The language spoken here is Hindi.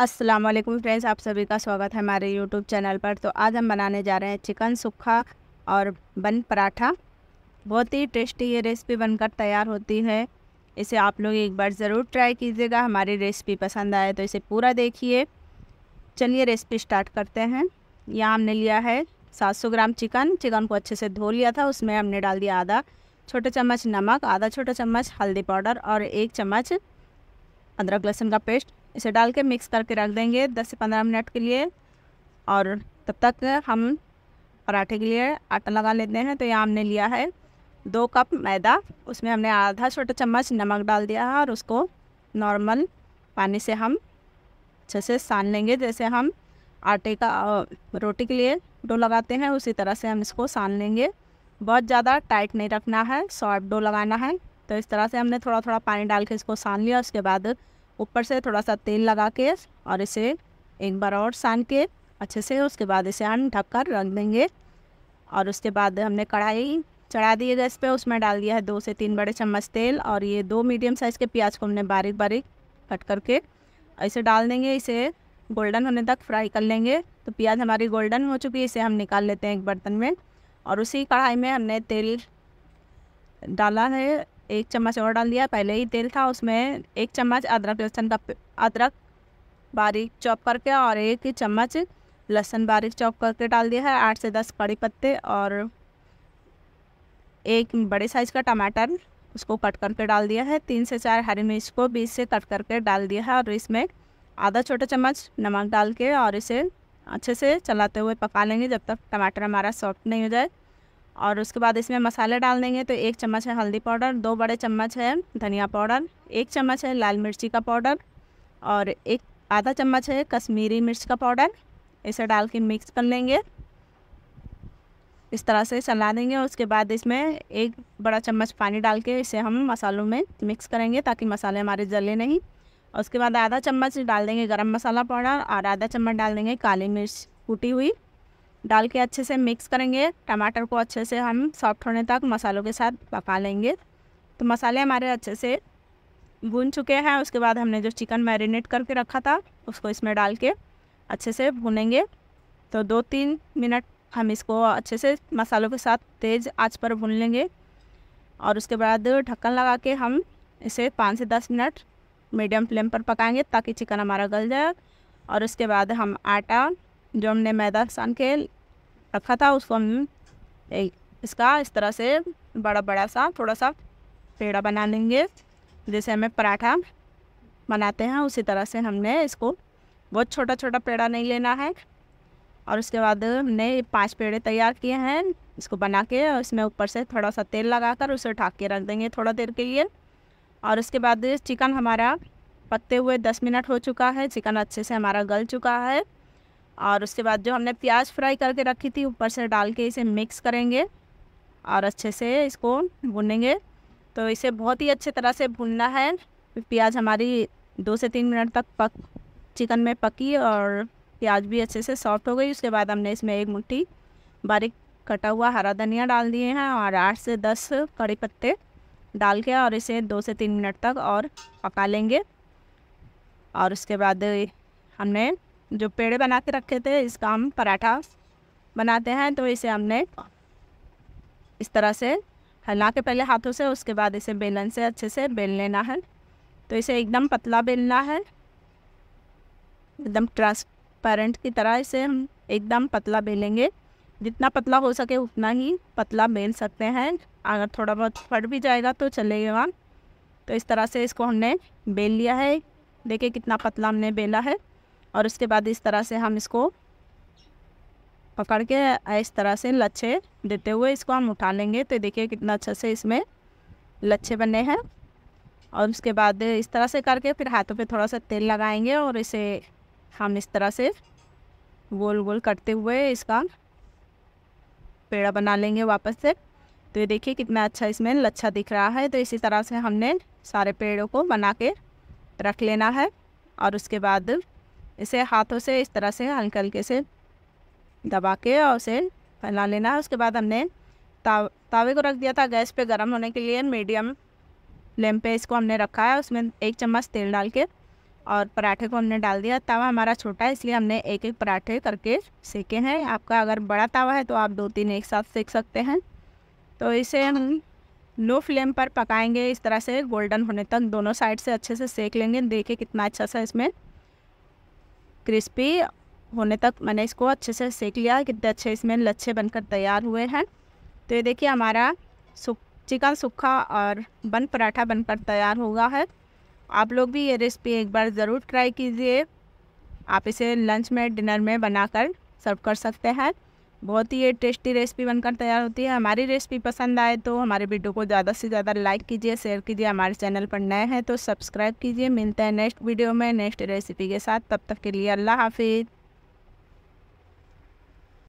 अस्सलाम वालेकुम फ्रेंड्स आप सभी का स्वागत है हमारे यूट्यूब चैनल पर तो आज हम बनाने जा रहे हैं चिकन सूखा और बन पराठा बहुत ही टेस्टी ये रेसिपी बनकर तैयार होती है इसे आप लोग एक बार ज़रूर ट्राई कीजिएगा हमारी रेसिपी पसंद आए तो इसे पूरा देखिए चलिए रेसिपी स्टार्ट करते हैं यहाँ हमने लिया है 700 ग्राम चिकन चिकन को अच्छे से धो लिया था उसमें हमने डाल दिया आधा छोटे चम्मच नमक आधा छोटा चम्मच हल्दी पाउडर और एक चम्मच अदरक लहसुन का पेस्ट इसे डाल के मिक्स करके रख देंगे दस से पंद्रह मिनट के लिए और तब तक हम पराठे के लिए आटा लगा लेते हैं तो यहाँ हमने लिया है दो कप मैदा उसमें हमने आधा छोटा चम्मच नमक डाल दिया है और उसको नॉर्मल पानी से हम अच्छे से सान लेंगे जैसे हम आटे का रोटी के लिए डो लगाते हैं उसी तरह से हम इसको सान लेंगे बहुत ज़्यादा टाइट नहीं रखना है सॉफ्ट डो लगाना है तो इस तरह से हमने थोड़ा थोड़ा पानी डाल के इसको सान लिया उसके बाद ऊपर से थोड़ा सा तेल लगा के और इसे एक बार और सान के अच्छे से उसके बाद इसे हम ढककर रख देंगे और उसके बाद हमने कढ़ाई चढ़ा दी है गैस पे उसमें डाल दिया है दो से तीन बड़े चम्मच तेल और ये दो मीडियम साइज़ के प्याज को हमने बारीक बारीक कट करके ऐसे डाल देंगे इसे गोल्डन होने तक फ्राई कर लेंगे तो प्याज हमारी गोल्डन हो चुकी है इसे हम निकाल लेते हैं एक बर्तन में और उसी कढ़ाई में हमने तेल डाला है एक चम्मच और डाल दिया पहले ही तेल था उसमें एक चम्मच अदरक लहसुन का अदरक बारीक चॉप करके और एक चम्मच लहसुन बारीक चॉप करके डाल दिया है आठ से दस कड़ी पत्ते और एक बड़े साइज़ का टमाटर उसको कट करके डाल दिया है तीन से चार हरी मिर्च को बीच से कट करके डाल दिया है और इसमें आधा छोटा चम्मच नमक डाल के और इसे अच्छे से चलाते हुए पका लेंगे जब तक टमाटर हमारा सॉफ्ट नहीं हो जाए और उसके बाद इसमें मसाले डाल देंगे तो एक चम्मच है हल्दी पाउडर दो बड़े चम्मच है धनिया पाउडर एक चम्मच है लाल मिर्ची का पाउडर और एक आधा चम्मच है कश्मीरी मिर्च का पाउडर इसे डाल के मिक्स कर लेंगे इस तरह से चला देंगे उसके बाद इसमें एक बड़ा चम्मच पानी डाल के इसे हम मसालों में मिक्स करेंगे ताकि मसाले हमारे जले नहीं उसके बाद आधा चम्मच डाल देंगे गरम मसाला पाउडर और आधा चम्मच डाल देंगे काली मिर्च कूटी हुई डाल के अच्छे से मिक्स करेंगे टमाटर को अच्छे से हम सॉफ्ट होने तक मसालों के साथ पका लेंगे तो मसाले हमारे अच्छे से भून चुके हैं उसके बाद हमने जो चिकन मैरिनेट करके रखा था उसको इसमें डाल के अच्छे से भूनेंगे तो दो तीन मिनट हम इसको अच्छे से मसालों के साथ तेज़ आँच पर भून लेंगे और उसके बाद ढक्कन लगा के हम इसे पाँच से दस मिनट मीडियम फ्लेम पर पकाएंगे ताकि चिकन हमारा गल जाए और उसके बाद हम आटा जो हमने मैदा सान के रखा था उसको हम इसका इस तरह से बड़ा बड़ा सा थोड़ा सा पेड़ा बना लेंगे जैसे हमें पराठा बनाते हैं उसी तरह से हमने इसको बहुत छोटा छोटा पेड़ा नहीं लेना है और उसके बाद हमने पांच पेड़े तैयार किए हैं इसको बना के और इसमें ऊपर से थोड़ा सा तेल लगाकर उसे ढाक के रख देंगे थोड़ा देर के लिए और उसके बाद चिकन हमारा पकते हुए दस मिनट हो चुका है चिकन अच्छे से हमारा गल चुका है और उसके बाद जो हमने प्याज फ्राई करके रखी थी ऊपर से डाल के इसे मिक्स करेंगे और अच्छे से इसको भुनेंगे तो इसे बहुत ही अच्छे तरह से भुनना है प्याज हमारी दो से तीन मिनट तक पक चिकन में पकी और प्याज भी अच्छे से सॉफ्ट हो गई उसके बाद हमने इसमें एक मुट्ठी बारीक कटा हुआ हरा धनिया डाल दिए हैं और आठ से दस कड़ी पत्ते डाल के और इसे दो से तीन मिनट तक और पका लेंगे और उसके बाद हमने जो पेड़े बना के रखे थे इसका हम पराठा बनाते हैं तो इसे हमने इस तरह से हला के पहले हाथों से उसके बाद इसे बेलन से अच्छे से बेल लेना है तो इसे एकदम पतला बेलना है एकदम ट्रांसपेरेंट की तरह इसे हम एकदम पतला बेलेंगे जितना पतला हो सके उतना ही पतला बेल सकते हैं अगर थोड़ा बहुत फट भी जाएगा तो चलेगा तो इस तरह से इसको हमने बेल लिया है देखिए कितना पतला हमने बेला है और उसके बाद इस तरह से हम इसको पकड़ के इस तरह से लच्छे देते हुए इसको हम उठा लेंगे तो देखिए कितना अच्छे से इसमें लच्छे बने हैं और उसके बाद इस तरह से करके फिर हाथों पे थोड़ा सा तेल लगाएंगे और इसे हम इस तरह से गोल गोल करते हुए इसका पेड़ा बना लेंगे वापस से तो ये देखिए कितना अच्छा इसमें लच्छा दिख रहा है तो इसी तरह से हमने सारे पेड़ों को बना के रख लेना है और उसके बाद इसे हाथों से इस तरह से हल्के हल्के से दबा के और उसे फैला लेना है उसके बाद हमने ताव तावे को रख दिया था गैस पे गर्म होने के लिए मीडियम फ्लेम पे इसको हमने रखा है उसमें एक चम्मच तेल डाल के और पराठे को हमने डाल दिया तावा हमारा छोटा है इसलिए हमने एक एक पराठे करके सेके हैं आपका अगर बड़ा तावा है तो आप दो तीन एक साथ सेक सकते हैं तो इसे हम लो फ्लेम पर पकाएंगे इस तरह से गोल्डन होने तक दोनों साइड से अच्छे से सेक लेंगे देखें कितना अच्छा सा इसमें क्रिस्पी होने तक मैंने इसको अच्छे से सेक लिया कितने अच्छे इसमें लच्छे बनकर तैयार हुए हैं तो ये देखिए हमारा सुख चिकन सूखा और बन पराठा बनकर तैयार हुआ है आप लोग भी ये रेसिपी एक बार ज़रूर ट्राई कीजिए आप इसे लंच में डिनर में बनाकर सर्व कर सकते हैं बहुत ही ये टेस्टी रेसिपी बनकर तैयार होती है हमारी रेसिपी पसंद आए तो हमारे वीडियो को ज़्यादा से ज़्यादा लाइक कीजिए शेयर कीजिए हमारे चैनल पर नए हैं तो सब्सक्राइब कीजिए मिलते हैं नेक्स्ट वीडियो में नेक्स्ट रेसिपी के साथ तब तक के लिए अल्लाह हाफिज़